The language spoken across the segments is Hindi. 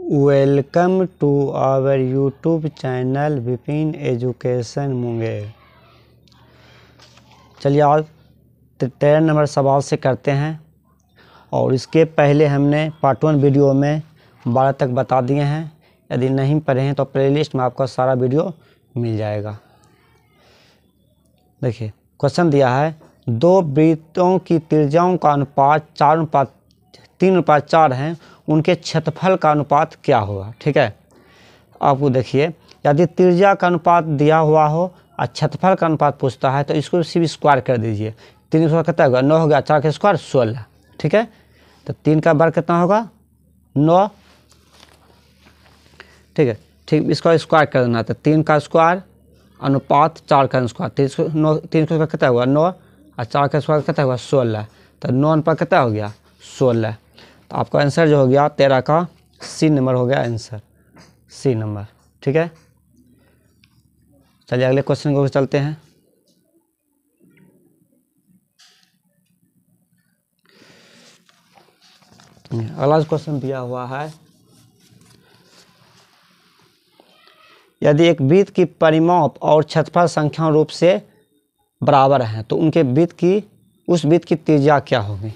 welcome to our YouTube channel Vipin education Munger चलिए आज तेरह नंबर सवाल से करते हैं और इसके पहले हमने पार्ट वन वीडियो में बारह तक बता दिए हैं यदि नहीं पढ़े हैं तो प्लेलिस्ट में आपका सारा वीडियो मिल जाएगा देखिए क्वेश्चन दिया है दो वृत्तों की त्रिज्याओं का अनुपात चार अनुपात तीन अनुपात चार हैं उनके क्षेत्रफल का अनुपात क्या होगा ठीक है आपको देखिए यदि त्रिज्या का अनुपात दिया हुआ हो और क्षेत्रफल का अनुपात पूछता है तो इसको सिर्फ स्क्वायर कर दीजिए तीन स्क्वायर कितना होगा नौ हो गया चार का स्क्वायर सोलह ठीक है तो तीन का वर्ग कितना होगा नौ ठीक है ठीक इसका स्क्वायर कर देना तो तीन का स्क्वायर अनुपात चार का स्क्वायर तीन नौ तीन का स्क्वायर कितना हुआ नौ और चार का स्क्वायर कितना हुआ सोलह तो नौ अनुपात कितना हो गया सोलह आपका आंसर जो हो गया तेरह का सी नंबर हो गया आंसर सी नंबर ठीक है चलिए अगले क्वेश्चन को चलते हैं अगला क्वेश्चन दिया हुआ है यदि एक वृत्त की परिमाप और छतफल संख्या रूप से बराबर हैं तो उनके वृत्त की उस वृत्त की त्रिज्या क्या होगी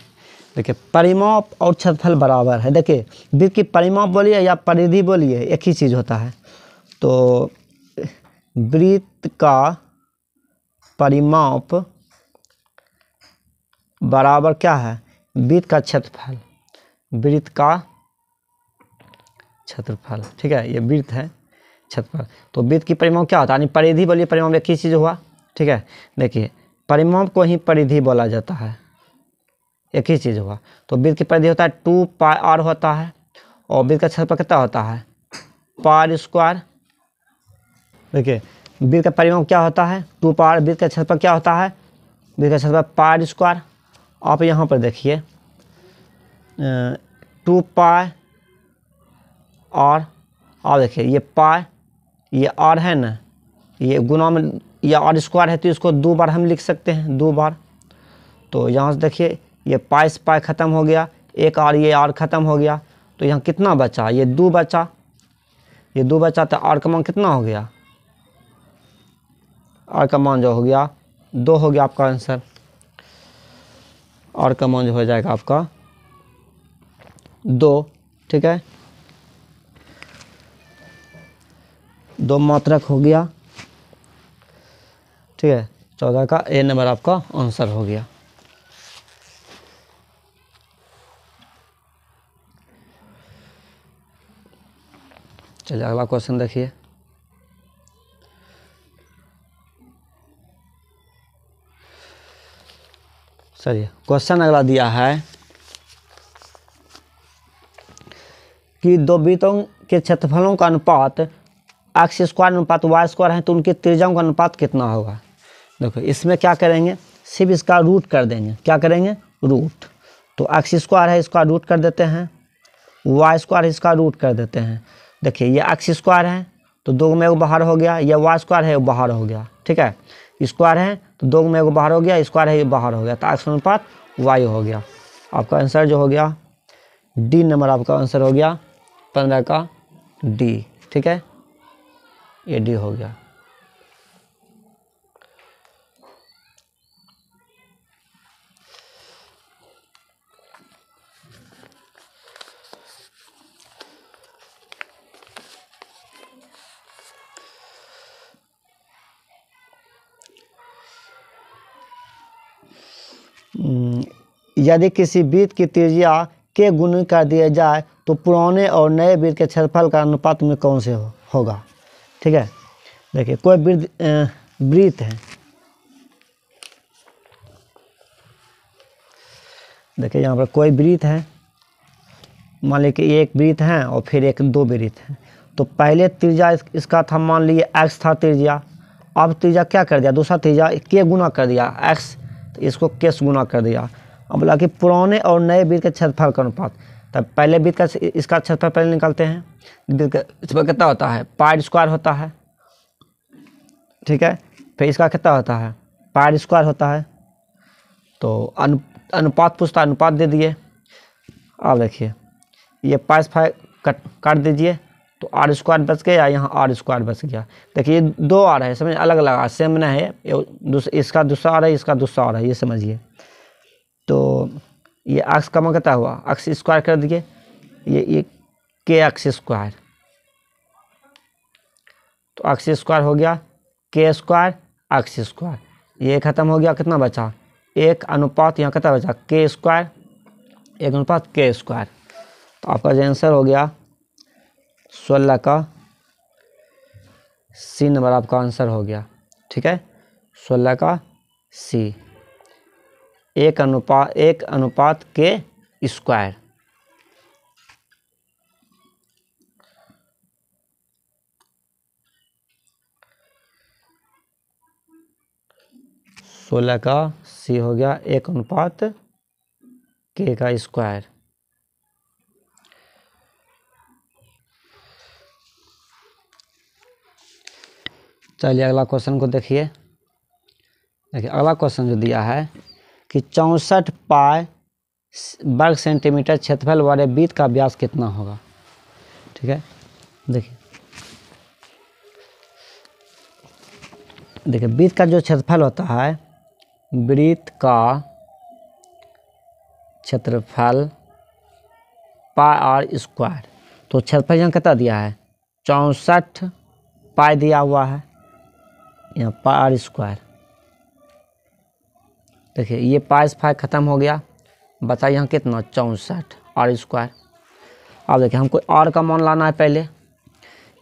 देखिए परिमाप और क्षेत्रफल बराबर है देखिए वृत्त की परिमाप बोलिए या परिधि बोलिए एक ही चीज़ होता है तो वृत्त का परिमाप बराबर क्या है वृत्त का क्षेत्रफल वृत्त का क्षेत्रफल ठीक है ये वृत्त है क्षेत्रफल तो वृत्त की परिमाप क्या होता है यानी परिधि बोलिए परिमाप एक ही चीज़ हुआ ठीक है देखिए परिमाप को ही परिधि बोला जाता है एक ही चीज़ हुआ तो वृत्त की परिधि होता है टू पाई आर होता है और वृत्त का क्षेत्रफल कितना होता है पार स्क्वायर देखिए वृत्त का परिमाण क्या होता है टू पार वृत्त का क्षेत्रफल क्या होता है वृत्त का क्षेत्रफल पार स्क्वायर आप यहाँ पर देखिए टू पाई आर आप देखिए ये पाई ये आर है ना ये गुना में ये आर स्क्वायर है तो इसको दो बार हम लिख सकते हैं दो बार तो यहाँ से देखिए ये पाई से ख़त्म हो गया एक आर ये आर ख़त्म हो गया तो यहाँ कितना बचा ये दो बचा ये दो बचा तो आर का मान कितना हो गया आर का मान जो हो गया दो हो गया आपका आंसर आर का मान जो हो जाएगा आपका दो ठीक है दो मात्रक हो गया ठीक है चौदह का ए नंबर आपका आंसर हो गया चलिए अगला क्वेश्चन देखिए चलिए क्वेश्चन अगला दिया है कि दो बीतों के क्षेत्रफलों का अनुपात एक्स स्क्वायर अनुपात वाई स्क्वायर है तो उनके त्रिजाओं का अनुपात कितना होगा देखो इसमें क्या करेंगे सिर्फ इसका रूट कर देंगे क्या करेंगे रूट तो एक्स स्क्वायर है इसका रूट कर देते हैं वाई स्क्वायर इसका रूट कर देते हैं देखिए ये एक्स स्क्वायर है तो दो में एगो बाहर हो गया ये वाई स्क्वायर है वो बाहर हो गया ठीक है स्क्वायर है तो दो में एगो बाहर हो गया स्क्वायर है ये बाहर हो गया तो एक्स अनुपात वाई हो गया आपका आंसर जो हो गया डी नंबर आपका आंसर हो गया पंद्रह का डी ठीक है ये डी हो गया यदि किसी वृत्त की त्रिज्या के गुण कर दिया जाए तो पुराने और नए वृत्त के क्षेत्रफल का अनुपात में कौन से हो, होगा ठीक है देखिए कोई वृद्ध वृत्त है देखिए यहाँ पर कोई वृत्त है मान लीजिए कि एक वृत्त है और फिर एक दो वृत्त है तो पहले त्रिज्या इसका था मान लीजिए एक्स था त्रिज्या अब त्रिज्या क्या कर दिया दूसरा त्रिज्या के गुना कर दिया एक्स तो इसको केस गुना कर दिया अब बोला कि पुराने और नए बीज के क्षेत्रफल का अनुपात तब पहले बीज का इसका क्षेत्रफल पहले निकालते हैं बीज का कितना होता है पार स्क्वायर होता है ठीक है फिर इसका कितना होता है पार स्क्वायर होता है तो अनु अनुपात पूछता अनुपात दे दिए अब देखिए ये पाइस फाइव कट काट दीजिए तो आर स्क्वायर बच गया यहाँ आर स्क्वायर बच गया देखिए दो आ रहा है समझ अलग अलग आ सेम नहीं है इसका दूसरा आ रहा है इसका दूसरा आ रहा है ये समझिए तो ये अक्स कम कितना हुआ अक्स स्क्वायर कर दिए ये ये के अक्स स्क्वायर तो अक्स स्क्वायर हो गया के स्क्वायर अक्स स्क्वायर ये ख़त्म हो गया कितना बचा एक अनुपात यहाँ कितना बचा के स्क्वायर एक अनुपात के स्क्वायर तो आपका जो आंसर हो गया सोलह का सी नंबर आपका आंसर हो गया ठीक है सोलह का सी एक अनुपात एक अनुपात के स्क्वायर सोलह का सी हो गया एक अनुपात के का स्क्वायर चलिए अगला क्वेश्चन को देखिए देखिए अगला क्वेश्चन जो दिया है कि चौंसठ पाए वर्ग सेंटीमीटर क्षेत्रफल वाले बीत का व्यास कितना होगा ठीक है देखिए देखिए बीत का जो क्षेत्रफल होता है वृत्त का क्षेत्रफल पाई आर स्क्वायर तो क्षेत्रफल यहाँ कितना दिया है चौंसठ पाई दिया हुआ है यहाँ पाई आर स्क्वायर देखिए ये पाइस फाइव ख़त्म हो गया बताइए यहाँ कितना चौंसठ आर स्क्वायर अब देखिए हमको आर का मान लाना है पहले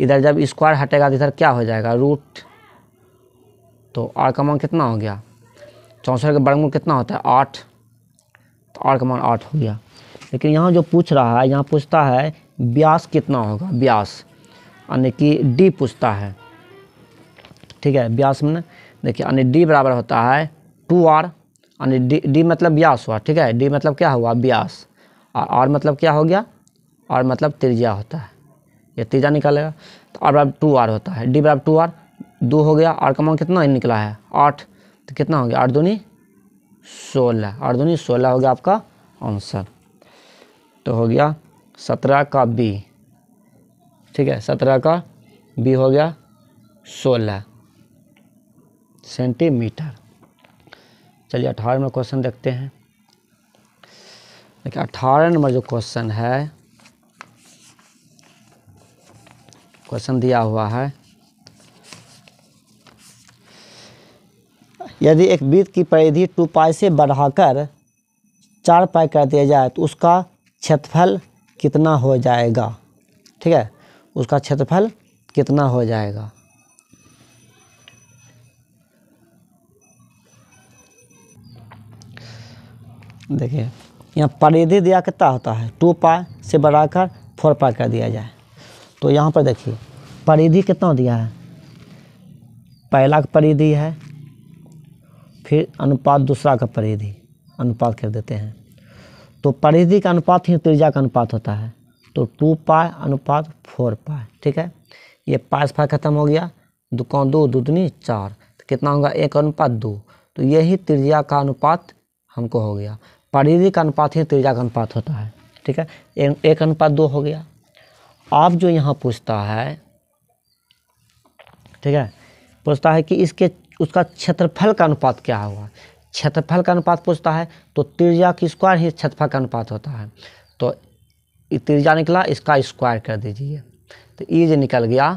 इधर जब स्क्वायर हटेगा तो इधर क्या हो जाएगा रूट तो आर का मान कितना हो गया चौंसठ का वर्गमूल कितना होता है आठ तो आर का मान आठ हो गया लेकिन यहाँ जो पूछ रहा है यहाँ पूछता है ब्यास कितना होगा ब्यास यानी कि डी पूछता है ठीक है ब्यास में देखिए यानी डी बराबर होता है टू आर यानी डी डी मतलब व्यास हुआ ठीक है डी मतलब क्या हुआ व्यास और आर मतलब क्या हो गया और मतलब त्रिज्या होता है ये त्रिज्या निकालेगा तो आर बराबर टू आर होता है डी बराबर टू आर दो हो गया आर का मान कितना निकला है आठ तो कितना हो गया आठ दूनी सोलह आठ दूनी सोलह हो गया आपका आंसर तो हो गया सत्रह का बी ठीक है सत्रह का बी हो गया सोलह सेंटीमीटर चलिए अठारह नंबर क्वेश्चन देखते हैं देखिए अठारह नंबर जो क्वेश्चन है क्वेश्चन दिया हुआ है यदि एक वृत्त की परिधि टू पाई से बढ़ाकर चार पाई कर दिया जाए तो उसका क्षेत्रफल कितना हो जाएगा ठीक है उसका क्षेत्रफल कितना हो जाएगा देखिए यहाँ परिधि दिया कितना होता है टू पाई से बढ़ाकर फोर पाई कर दिया जाए तो यहाँ पर देखिए परिधि कितना दिया है पहला का परिधि है फिर अनुपात दूसरा का परिधि अनुपात कर देते हैं तो परिधि का अनुपात ही त्रिज्या का अनुपात होता है तो टू पाए अनुपात फोर पाए ठीक है ये पाँच पाए खत्म हो गया दुकान दो दुदनी चार तो कितना होगा एक अनुपात दो तो यही त्रिज्या का अनुपात हमको हो गया शारीरिक अनुपात ही त्रिज्या का अनुपात होता है ठीक है एक अनुपात दो हो गया आप जो यहाँ पूछता है ठीक है पूछता है कि इसके उसका क्षेत्रफल का अनुपात क्या होगा क्षेत्रफल का अनुपात पूछता है तो त्रिज्या की स्क्वायर ही क्षेत्रफल का अनुपात होता है तो त्रिज्या निकला इसका स्क्वायर कर दीजिए तो ये जो निकल गया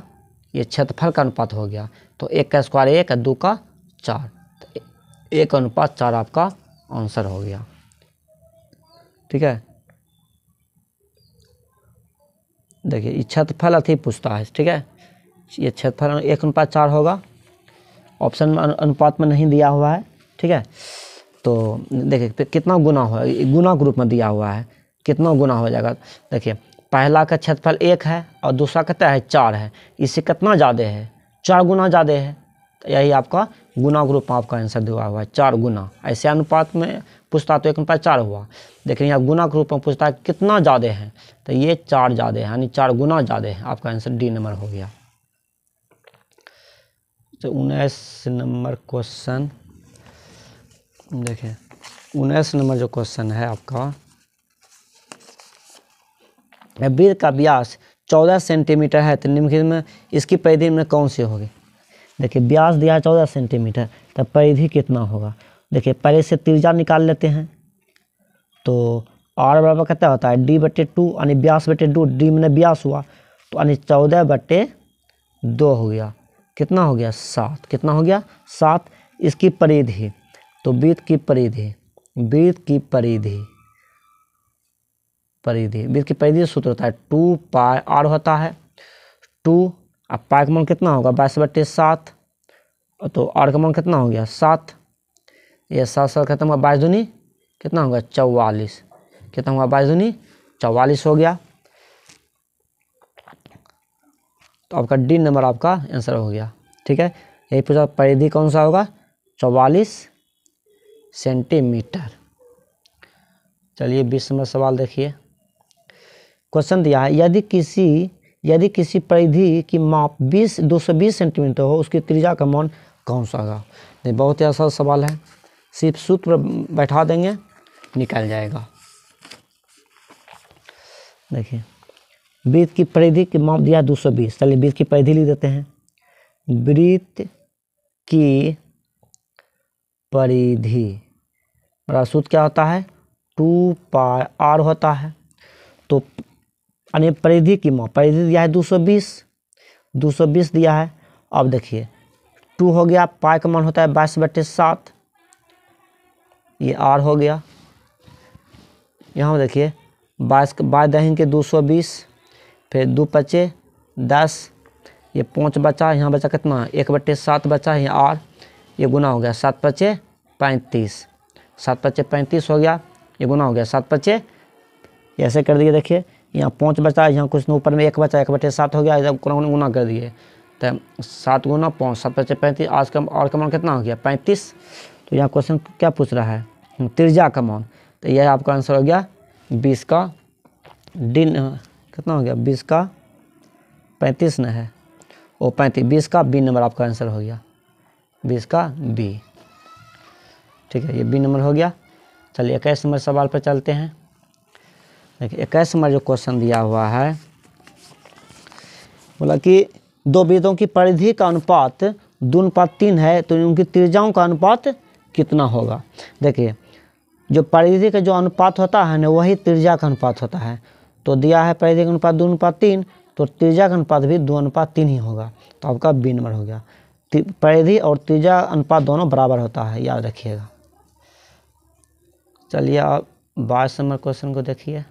ये क्षेत्रफल का अनुपात हो गया तो एक का स्क्वायर एक दो का चार तो एक अनुपात चार आपका आंसर हो गया ठीक है देखिए ये क्षेत्रफल अथी पूछता है ठीक है ये क्षेत्रफल एक अनुपात चार होगा ऑप्शन में अनुपात में नहीं दिया हुआ है ठीक है तो देखिए कितना गुना हो गुना ग्रुप में दिया हुआ है कितना गुना हो जाएगा देखिए पहला का क्षेत्रफल एक है और दूसरा कहता है चार है इससे कितना ज़्यादा है चार गुना ज़्यादा है तो यही आपका गुना ग्रुप में आपका आंसर दिया हुआ है चार गुना ऐसे अनुपात में पूछता तो एक अनुपात चार हुआ लेकिन यहाँ गुना के रूप में पूछता है कितना ज़्यादा है तो ये चार ज़्यादा है यानी चार गुना ज़्यादा है आपका आंसर डी नंबर हो गया तो उन्नीस नंबर क्वेश्चन देखें उन्नीस नंबर जो क्वेश्चन है आपका वीर का व्यास चौदह सेंटीमीटर है तो निम्नलिखित में इसकी परिधि में कौन सी होगी देखिए ब्यास दिया है चौदह सेंटीमीटर तब परिधि कितना होगा देखिए पहले से तिरजा निकाल लेते हैं तो आर बराबर कितना होता है डी बटे टू यानी ब्यास बटे टू डी मैंने ब्यास हुआ तो यानी चौदह बटे दो हो गया कितना हो गया सात कितना हो गया सात इसकी परिधि तो बीत की परिधि बीत की परिधि परिधि बीत की परिधि सूत्र होता है टू पाई आर होता है टू अब पाई का मान कितना होगा बाईस बट्टे सात तो आर का मान कितना हो गया सात ये सात सात खत्म हुआ बाईस दूनी कितना होगा चौवालीस कितना हुआ बाईस दूनी चौवालीस हो गया तो आपका डी नंबर आपका आंसर हो गया ठीक है यही पूछा परिधि कौन सा होगा चौवालीस सेंटीमीटर चलिए बीस नंबर सवाल देखिए क्वेश्चन दिया है यदि किसी यदि किसी परिधि की माप 20 220 सेंटीमीटर हो उसकी त्रिज्या का मान कौन सा होगा नहीं बहुत ही आसान सवाल है सिर्फ सूत्र बैठा देंगे निकल जाएगा देखिए वृत्त की परिधि की माप दिया 220 चलिए वृत्त की परिधि लिख देते हैं वृत्त की परिधि बड़ा सूत्र क्या होता है टू पाई आर होता है तो यानी परिधि की माँ परिधि दिया है 220 220 दिया है अब देखिए टू हो गया पाई का मान होता है बाईस बटे सात ये आर हो गया यहाँ देखिए बाईस बाईस दहिन के दो सौ बीस फिर दो पचे दस ये पाँच बचा यहाँ बचा कितना एक बटे सात बचा है आर ये गुना हो गया सात पचे पैंतीस सात पचे पैंतीस हो गया ये गुना हो गया सात पचे ऐसे कर दिए देखिए यहाँ पाँच बचा यहाँ कुछ ऊपर में एक बचा एक बटे सात हो गया इधर गुना कर दिए तो सात गुना पाँच सात बचे पैंतीस आज का और कमान कितना हो गया पैंतीस तो यहाँ क्वेश्चन क्या पूछ रहा है तिरजा कमान तो यह आपका आंसर हो गया बीस का डिन कितना हो गया बीस का पैंतीस न है ओ पैंतीस बीस का बी नंबर आपका आंसर हो गया बीस का बी ठीक है ये बी नंबर हो गया चलिए इक्कीस नंबर सवाल पर चलते हैं देखिए इक्कीस नंबर जो क्वेश्चन दिया हुआ है बोला कि दो वेदों की परिधि का अनुपात दो अनुपात तीन है तो उनकी त्रिज्याओं का अनुपात कितना होगा देखिए जो परिधि का जो अनुपात होता है ना वही त्रिज्या का अनुपात होता है तो दिया है परिधि का अनुपात दो अनुपात तीन तो त्रिज्या का अनुपात भी दो अनुपात तीन ही होगा तो आपका बी नंबर हो गया परिधि और त्रिज्या अनुपात दोनों बराबर होता है याद रखिएगा चलिए आप बाईस नंबर क्वेश्चन को देखिए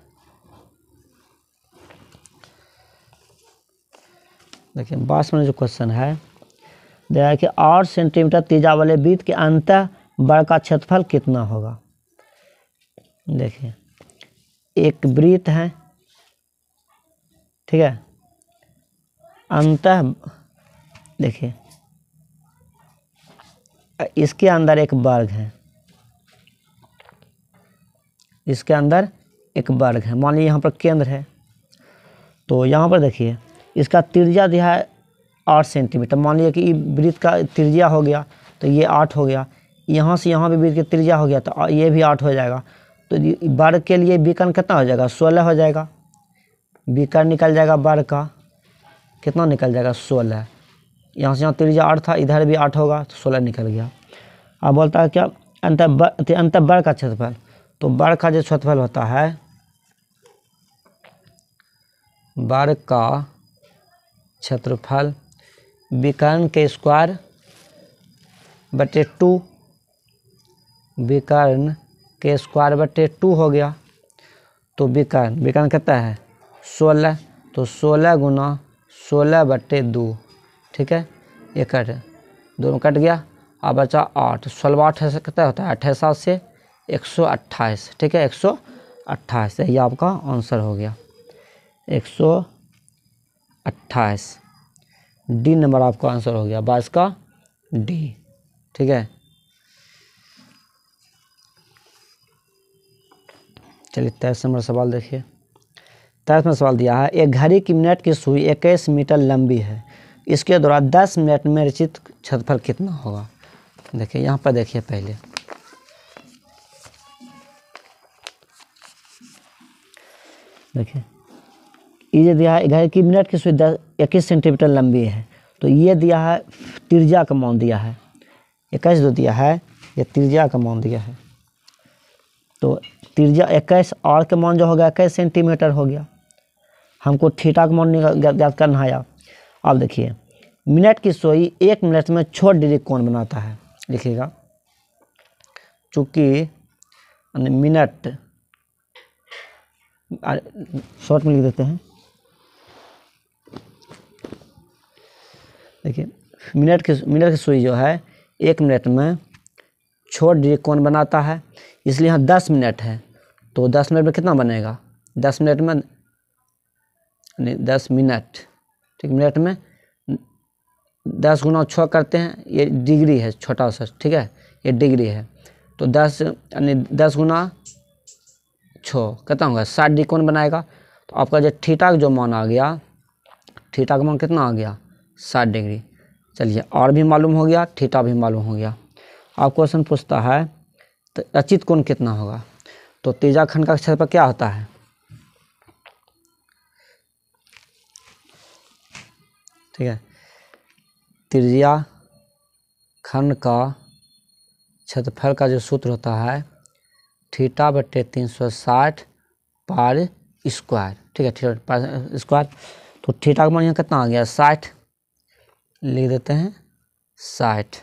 देखिए बास में जो क्वेश्चन है देखा कि आठ सेंटीमीटर तीजा वाले बीत के अंत बड़ का क्षेत्रफल कितना होगा देखिए एक वृत्त है ठीक है अंत देखिए इसके अंदर एक वर्ग है इसके अंदर एक वर्ग है मान लीजिए यहाँ पर केंद्र है तो यहाँ पर देखिए इसका त्रिज्या दिया है आठ सेंटीमीटर तो मान लीजिए कि वृत्त का त्रिज्या हो गया तो ये आठ हो गया यहाँ से यहाँ भी वृत्त का त्रिज्या हो गया तो ये भी आठ हो जाएगा तो वर्ग के लिए विकर्ण कितना हो जाएगा सोलह हो जाएगा विकर्ण निकल जाएगा वर्ग का कितना निकल जाएगा सोलह यहाँ से यहाँ त्रिज्या आठ था इधर भी आठ होगा तो सोलह निकल गया अब बोलता है क्या अंत तो अंत वर्ग का क्षेत्रफल तो वर्ग का जो क्षेत्रफल होता है वर्ग का क्षेत्रफल विकर्ण के स्क्वायर बटे टू विकर्ण के स्क्वायर बटे टू हो गया तो विकर्ण विकर्ण कितना है सोलह तो सोलह गुना सोलह बटे दो ठीक है ये कट दोनों कट गया अब बचा आठ सोलह आठ कितना होता है सात से एक सौ अट्ठाईस ठीक है एक सौ अट्ठाईस यही आपका आंसर हो गया एक सौ अट्ठाईस डी नंबर आपका आंसर हो गया बाईस का डी ठीक है चलिए तेईस नंबर सवाल देखिए तेईस नंबर सवाल दिया है एक घड़ी की मिनट की सुई इक्कीस मीटर लंबी है इसके दौरान दस मिनट में रचित क्षेत्रफल कितना होगा देखिए यहाँ पर देखिए पहले देखिए ये दिया है घर की मिनट की सुविधा इक्कीस सेंटीमीटर लंबी है तो ये दिया है तिरजा का मौन दिया है इक्कीस जो दिया है ये तिरजा का मौन दिया है तो तिरजा इक्कीस आर का मौन जो हो गया इक्कीस सेंटीमीटर हो गया हमको ठीठा का मौन ज्ञात करना है अब देखिए मिनट की सोई एक मिनट में छोट डिग्री कौन बनाता है लिखिएगा चूँकि मिनट शॉर्ट में लिख देते हैं देखिए मिनट के मिनट की सुई जो है एक मिनट में छोट डी कौन बनाता है इसलिए यहाँ दस मिनट है तो दस मिनट में कितना बनेगा दस मिनट में नहीं दस मिनट ठीक मिनट में दस गुना छः करते हैं ये डिग्री है छोटा सा ठीक है ये डिग्री है तो दस यानी दस गुना छः कितना होगा साठ डी कौन बनाएगा तो आपका जो ठीटा जो मान आ गया ठीटा का मान कितना आ गया साठ डिग्री चलिए और भी मालूम हो गया थीटा भी मालूम हो गया अब क्वेश्चन पूछता है तो अचित कोण कितना होगा तो तेजा खंड का पर क्या होता है ठीक है त्रिज्या खंड का क्षेत्रफल का जो सूत्र होता है थीटा बटे तीन सौ साठ पार स्क्वायर ठीक है थीटा पार स्क्वायर तो थीटा का मान यहाँ कितना आ गया साठ लिख देते हैं साठ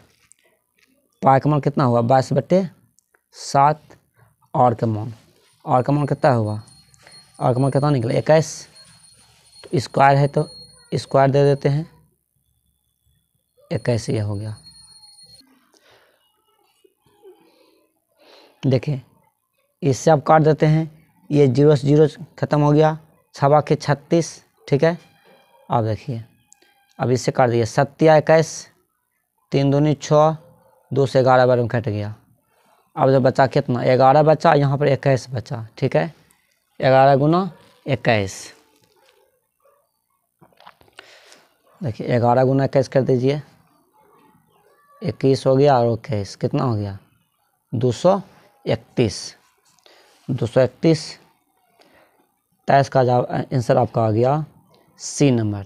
पाई का मान कितना हुआ बाईस बटे सात और का मान और का मान कितना हुआ और का मान कितना निकला इक्कीस तो स्क्वायर है तो स्क्वायर दे देते हैं इक्कीस ये हो गया देखिए इससे आप काट देते हैं ये जीरो से जीरो ख़त्म हो गया छवा के छत्तीस ठीक है अब देखिए अब इससे कर दिया सत्या इक्कीस तीन दूनी छः दो से ग्यारह बार में कट गया अब जो बचा कितना ग्यारह बचा यहाँ पर इक्कीस बचा ठीक है ग्यारह गुना इक्कीस देखिए ग्यारह गुना इक्कीस कर दीजिए इक्कीस हो गया और इक्कीस कितना हो गया दो सौ इकतीस दो सौ इकतीस तेईस का जवाब आंसर आपका आ गया सी नंबर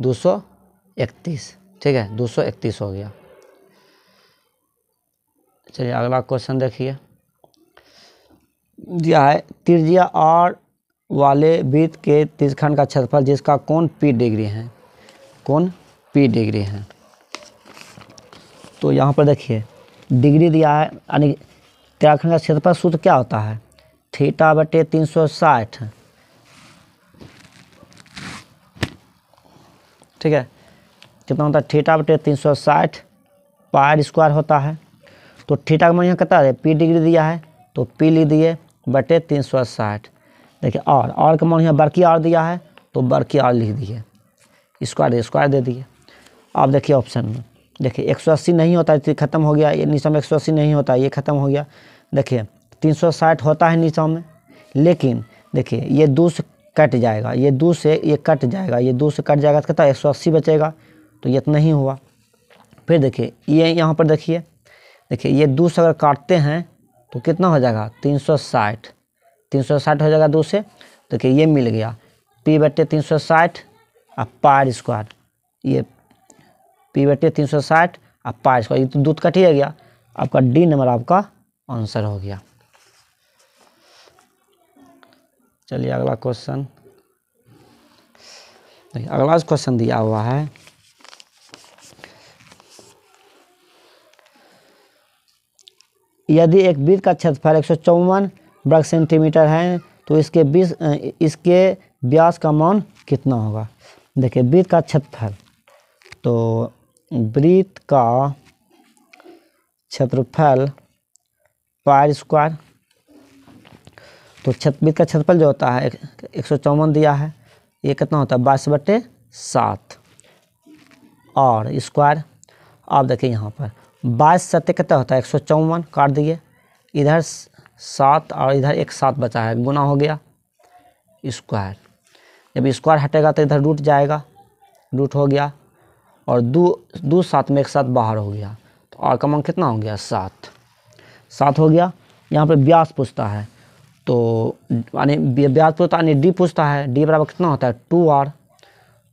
दो सौ इकतीस ठीक है दो सौ इकतीस हो गया चलिए अगला क्वेश्चन देखिए दिया है हाँ, त्रिज्या आर वाले वृत्त के त्रिजखंड का क्षेत्रफल जिसका कौन पी डिग्री है कौन पी डिग्री है तो यहाँ पर देखिए डिग्री दिया है यानी त्रिखंड का क्षेत्रफल सूत्र क्या होता है थीटा बटे तीन सौ साठ ठीक है कितना होता है ठीटा बटे तीन सौ साठ पायर स्क्वायर होता है तो ठीटा का मान यहाँ कितना पी डिग्री दिया है तो पी लिख दिए बटे तीन सौ साठ देखिए और और का मान यहाँ बड़की और दिया है तो बड़की और लिख दिए स्क्वायर स्क्वायर दे दिए अब देखिए ऑप्शन में देखिए एक सौ अस्सी नहीं होता है ख़त्म हो गया ये निशा में एक सौ अस्सी नहीं होता ये ख़त्म हो गया देखिए तीन सौ साठ होता है निशा में लेकिन देखिए ये दो से कट जाएगा ये दो से ये कट जाएगा ये दो से कट जाएगा तो कितना एक सौ अस्सी बचेगा तो ये इतना तो ही हुआ फिर देखिए ये यहाँ पर देखिए देखिए ये दो से अगर काटते हैं तो कितना हो जाएगा तीन सौ साठ तीन सौ साठ हो जाएगा दो से देखिए ये मिल गया पी बटे तीन सौ साठ और पार स्क्वायर ये पी बटे तीन सौ साठ और पार स्क्वायर ये तो दूध कट ही गया आपका डी नंबर आपका आंसर हो गया चलिए अगला क्वेश्चन देखिए अगला क्वेश्चन दिया हुआ है यदि एक वृत्त का क्षेत्रफल एक सौ वर्ग सेंटीमीटर है तो इसके बीस इसके ब्यास का मान कितना होगा देखिए वृत्त का क्षेत्रफल तो वृत्त का क्षेत्रफल पार स्क्वायर तो छतबीस का क्षेत्रफल जो होता है एक सौ चौवन दिया है ये कितना होता है बाईस बटे सात और स्क्वायर आप देखिए यहाँ पर बाईस सत्य कितना होता है एक सौ चौवन काट दिए इधर सात और इधर एक सात बचा है गुना हो गया स्क्वायर जब स्क्वायर हटेगा तो इधर रूट जाएगा रूट हो गया और दो दो सात में एक साथ बाहर हो गया तो आर का मान कितना हो गया सात सात हो गया यहाँ पे ब्यास पूछता है तो यानी ब्यास पूछता यानी डी पूछता है डी बराबर कितना होता है टू आर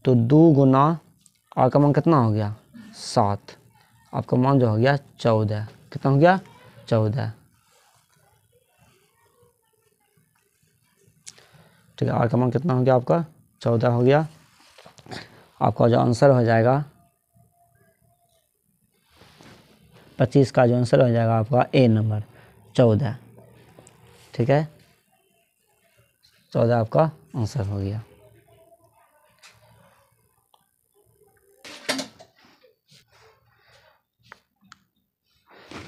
तो दो गुना आर का मान कितना हो गया सात आपका मान जो हो गया चौदह कितना हो गया चौदह ठीक है आर का मान कितना हो गया आपका चौदह हो गया आपका जो आंसर हो जाएगा पच्चीस का जो आंसर हो जाएगा आपका ए नंबर चौदह ठीक है चौदह आपका आंसर हो गया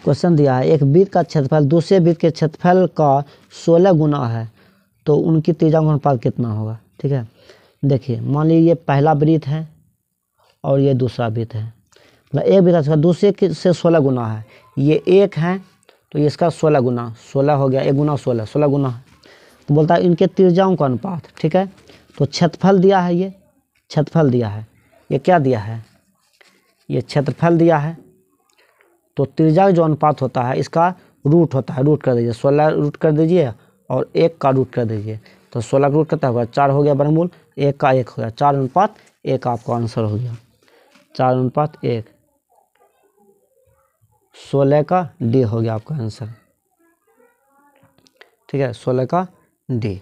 क्वेश्चन दिया है एक वृत्त का क्षेत्रफल दूसरे वृत्त के क्षेत्रफल का सोलह गुना है तो उनकी तीजा अनुपात कितना होगा ठीक है देखिए मान लीजिए ये पहला वृत्त है और ये दूसरा वृत्त है मतलब एक वृत्त का दूसरे से सोलह गुना है ये एक है तो ये इसका सोलह गुना सोलह हो गया एक गुना सोलह सोलह गुना है तो बोलता है इनके तिरजाओं का अनुपात ठीक है तो क्षेत्रफल दिया है ये क्षेत्रफल दिया है ये क्या दिया है ये क्षेत्रफल दिया है तो त्रिजा जो अनुपात होता है इसका रूट होता है रूट कर दीजिए सोलह रूट कर दीजिए और एक का रूट कर दीजिए तो सोलह का रूट हो गया चार हो गया वर्मूल एक का एक हो गया चार अनुपात एक आपका आंसर हो गया चार अनुपात एक सोलह का डी हो गया आपका आंसर ठीक है सोलह का डी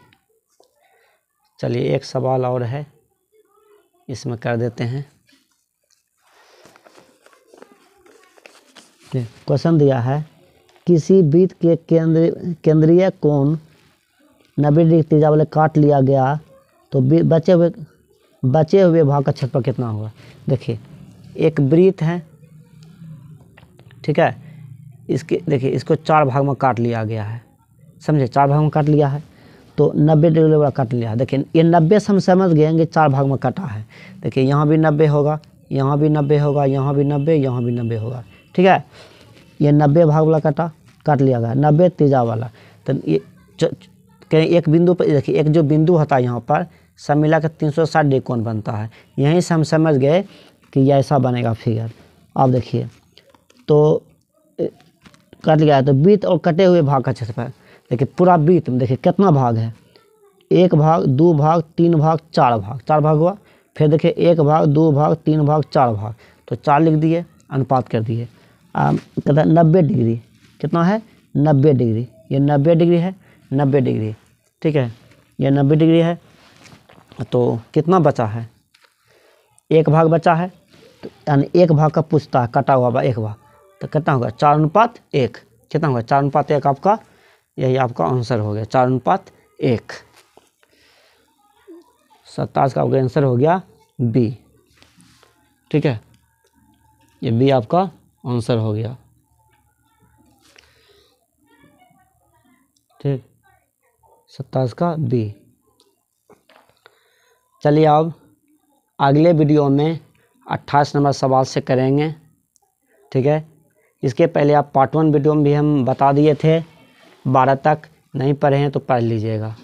चलिए एक सवाल और है इसमें कर देते हैं क्वेश्चन दिया है किसी वृत्त के केंद्र केंद्रीय कोण नब्बे डिग्री तीजा वाले काट लिया गया तो बचे हुए बचे हुए भाग का क्षेत्रफल कितना होगा देखिए एक वृत्त है ठीक है इसके देखिए इसको चार भाग में काट लिया गया है समझे चार भाग में काट लिया है तो नब्बे डिग्री वाला काट लिया है देखिए ये नब्बे से हम समझ गए कि चार भाग में काटा है देखिए यहाँ भी नब्बे होगा यहाँ भी नब्बे होगा यहाँ भी नब्बे यहाँ भी नब्बे होगा ठीक है ये नब्बे भाग वाला काटा काट लिया गया नब्बे तीजा वाला तो ये कहीं एक बिंदु पर देखिए एक जो बिंदु होता है यहाँ पर सब मिला के तीन सौ साठ बनता है यहीं से हम समझ गए कि यह ऐसा बनेगा फिगर आप देखिए तो कट गया तो बीत और कटे हुए भाग का क्षेत्रफल देखिए पूरा बीत में देखिए कितना भाग है एक भाग दो भाग तीन भाग चार भाग चार भाग हुआ फिर देखिए एक भाग दो भाग तीन भाग चार भाग तो चार लिख दिए अनुपात कर दिए कहता है नब्बे डिग्री कितना है नब्बे डिग्री ये नब्बे डिग्री है नब्बे डिग्री ठीक है ये नब्बे डिग्री है तो कितना बचा है एक भाग बचा है तो यानी एक भाग का पूछता है कटा हुआ एक भाग तो कितना होगा चार अनुपात एक कितना होगा चार अनुपात एक आपका यही आपका आंसर हो गया चार अनुपात एक सत्ताईस का आपका आंसर हो गया बी ठीक है ये बी आपका आंसर हो गया ठीक सत्ताईस का बी चलिए अब अगले वीडियो में अट्ठाईस नंबर सवाल से करेंगे ठीक है इसके पहले आप पार्ट वन वीडियो में भी हम बता दिए थे बारह तक नहीं पढ़े हैं तो पढ़ लीजिएगा